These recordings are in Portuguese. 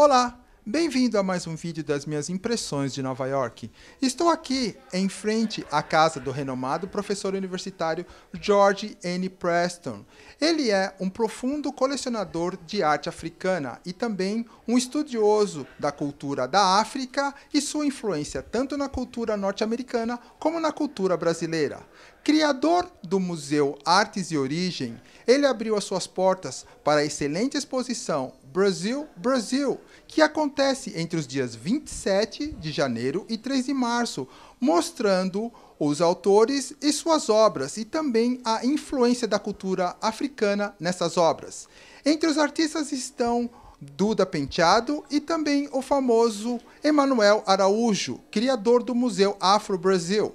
Olá, bem-vindo a mais um vídeo das minhas impressões de Nova York. Estou aqui em frente à casa do renomado professor universitário George N. Preston. Ele é um profundo colecionador de arte africana e também um estudioso da cultura da África e sua influência tanto na cultura norte-americana como na cultura brasileira. Criador do Museu Artes e Origem, ele abriu as suas portas para a excelente exposição Brasil, Brasil, que acontece entre os dias 27 de janeiro e 3 de março, mostrando os autores e suas obras e também a influência da cultura africana nessas obras. Entre os artistas estão Duda Penteado e também o famoso Emanuel Araújo, criador do Museu Afro Brasil.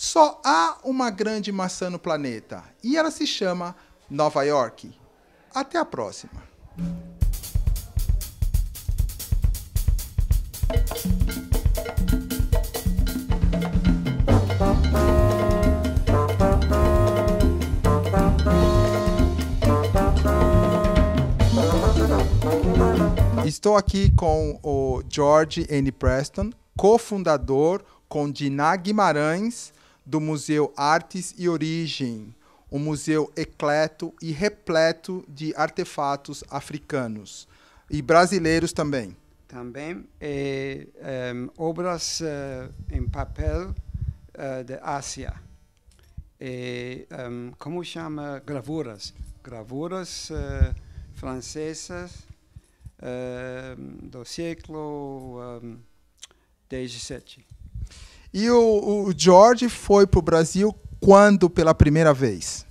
Só há uma grande maçã no planeta e ela se chama Nova York. Até a próxima. Estou aqui com o George N. Preston, cofundador com Diná Guimarães do Museu Artes e Origem, um museu ecleto e repleto de artefatos africanos e brasileiros também. Também é, é, obras é, em papel é, da Ásia. É, é, como chama? Gravuras. Gravuras francesas do século XVII. E o, o George foi para o Brasil quando pela primeira vez?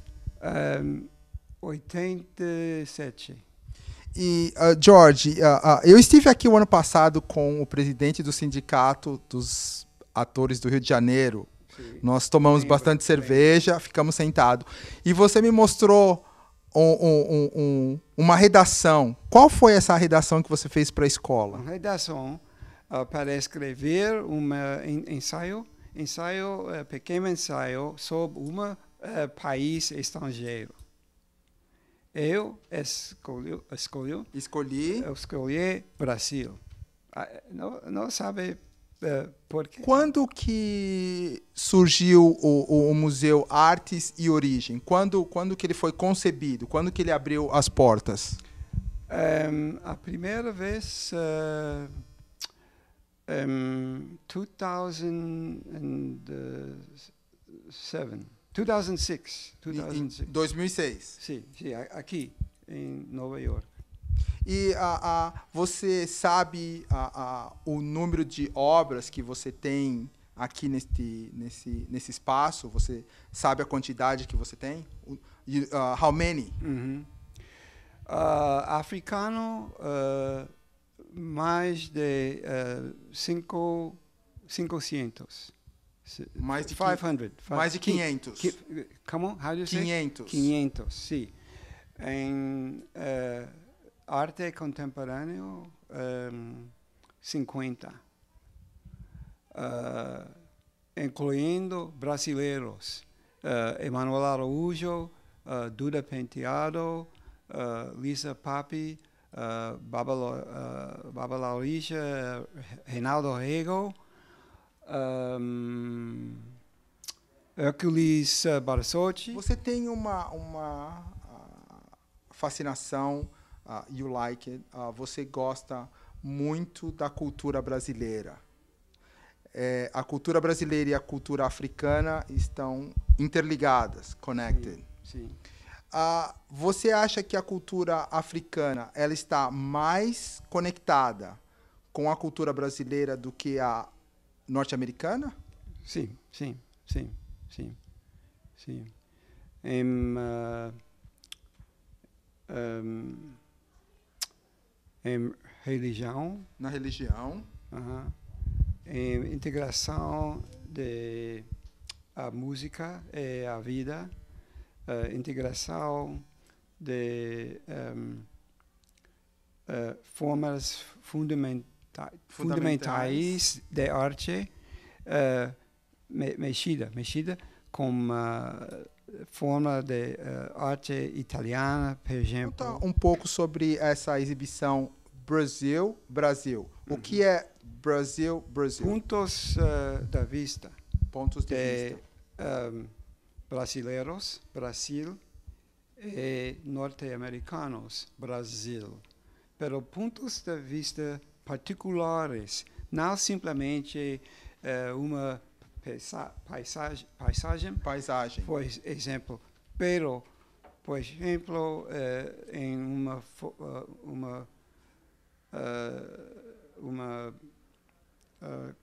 Um, 87. E, uh, George, uh, uh, eu estive aqui o ano passado com o presidente do Sindicato dos Atores do Rio de Janeiro. Sim. Nós tomamos Sim, bastante cerveja, ficamos sentados. E você me mostrou um, um, um, uma redação. Qual foi essa redação que você fez para a escola? Uma redação uh, para escrever um ensaio, ensaio eh, pequeno ensaio sobre um eh, país estrangeiro. Eu escolhi, escolhi, escolhi, escolhi Brasil. Ah, não, não sabe por quê. Quando que surgiu o, o, museu Artes e Origem? Quando, quando que ele foi concebido? Quando que ele abriu as portas? Um, ehm, a primeira vez uh, um, 2007, 2006, 2006. 2006. Sim, sim, aqui em Nova York. E a, você sabe a, o número de obras que você tem aqui neste, nesse, nesse espaço? Você sabe a quantidade que você tem? Uh, how many? Uh uhum. -huh. Ah, uh, africano, ah, mais de uh, cinco, 500. Mais de 500. Mais de 500. como? How do you 500. Say? 500, sim. Eh, em uh, arte contemporânea, um, 50. Uh, eh, incluindo brasileiros. Uh, Emanuel Araújo, uh, Duda Penteado, Lisa Papi, uh, Baba, eh, Laurija, Reinaldo Rego, um, ehm, Hércules eh, Barsotti. Você tem uma, uma ah, fascinação, uh, you like it, uh, você gosta muito da cultura brasileira. É, a cultura brasileira e a cultura africana estão interligadas, connected. Sim, sim você acha que a cultura africana ela está mais conectada com a cultura brasileira do que a norte-americana? Sim, sim, sim, sim, sim. Em, uh, eh, um, em religião. Na religião. Uh -huh. Em integração de a música e a vida uh, integração de um, ehm, uh, eh, formas fundamenta fundamentais. fundamentais de arte uh, me mexida, mexida com forma de arte italiana, por exemplo. Conta um pouco sobre essa exibição Brasil, Brasil. Uhum. O que uhum. é Brasil, Brasil? Pontos da vista. Pontos de, de vista. Um, ehm, brasileiros, Brasil, e norte-americanos, Brasil. Pero pontos de vista particulares, não simplesmente eh, uma paisagem, paisagem, paisagem, por exemplo, pero, eh, por exemplo, em uma uh, uma uma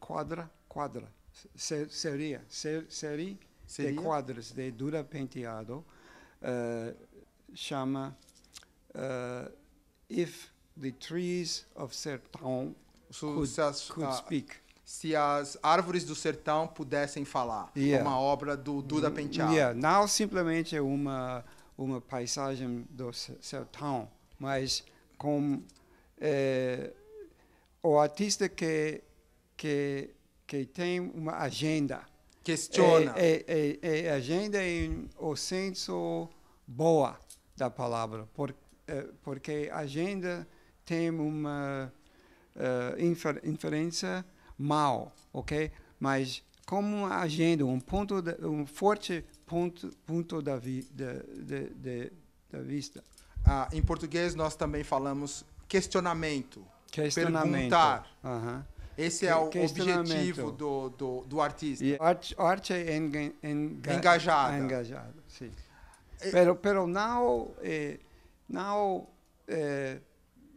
quadra, quadra, ser, seria, ser, seria Seria? de quadros de Duda Penteado, uh, chama uh, If the Trees of Sertão could, se as, could ah, speak. Se as árvores do sertão pudessem falar, é yeah. uma obra do Duda Penteado. Yeah. Não simplesmente é uma uma paisagem do sertão, mas com eh, o artista que que que tem uma agenda Questiona. É, é, é, é agenda em o senso boa da palavra, por, é, porque agenda tem uma uh, infer, inferência mal, ok? Mas como uma agenda, um ponto, de, um forte ponto, ponto da, vi, de, de, da vista. Ah, em português nós também falamos questionamento, questionamento. perguntar. Esse é o objetivo do, do, do artista. E arte, arte é enga, enga, engajada. Engajada, sim. pero, pero não, eh, não, eh,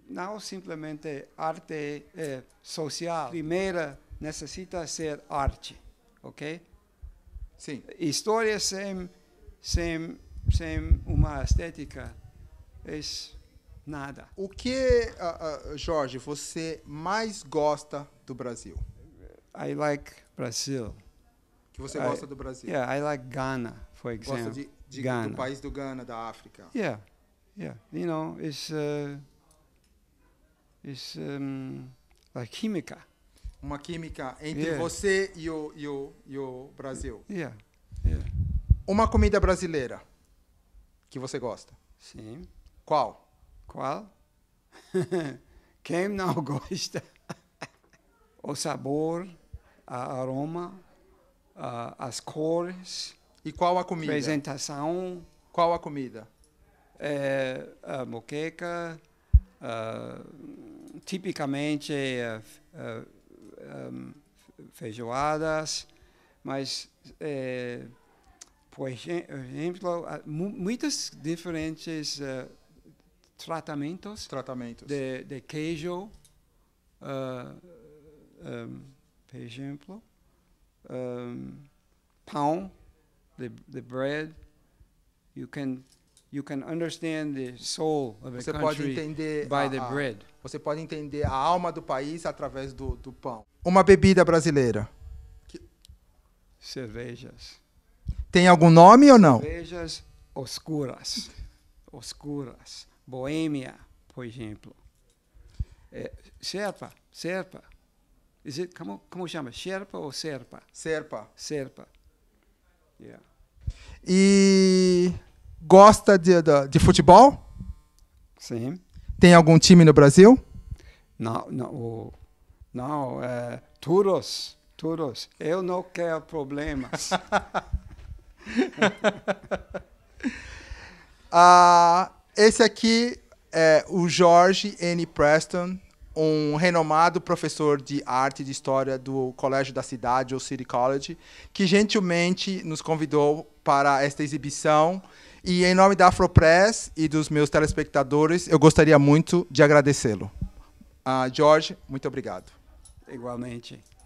não simplesmente arte eh, social. Primeira necessita ser arte, ok? Sim. História sem, sem, sem uma estética é Nada. O que, uh, uh, Jorge, você mais gosta do Brasil? I like Brazil. Que você gosta I, do Brasil? Yeah, I like Ghana, for example. Gosta de, de Ghana. do país do Ghana, da África. Yeah, yeah. You know, it's uh, it's um, like química. Uma química entre yeah. você e o, e o, e o Brasil. Yeah. yeah. Uma comida brasileira que você gosta? Sim. Qual? Qual? Quem não gosta? o sabor, a aroma, as cores. E qual a comida? Apresentação. Qual a comida? É, a moqueca, tipicamente é, é, é, feijoadas, mas, por exemplo, muitas diferentes tratamentos, tratamentos. De, de queijo, uh, ah, um, ah, por exemplo, um, ah, pão, the, the bread. You can you can understand the soul of a country by a, the bread. Você pode entender a alma do país através do, do pão. Uma bebida brasileira. Que... Cervejas. Tem algum nome ou não? Cervejas oscuras. Oscuras. Boêmia, por exemplo. É, Sherpa, Serpa. It, como, como chama? Sherpa ou Serpa? Serpa. Serpa. Yeah. E gosta de, de, de, futebol? Sim. Tem algum time no Brasil? Não, não, não é, Turos, Turos. Eu não quero problemas. ah, esse aqui é o George N. Preston, um renomado professor de arte e de história do Colégio da Cidade, ou City College, que gentilmente nos convidou para esta exibição. E em nome da Afropress e dos meus telespectadores, eu gostaria muito de agradecê-lo. Uh, ah, George, muito obrigado. Igualmente.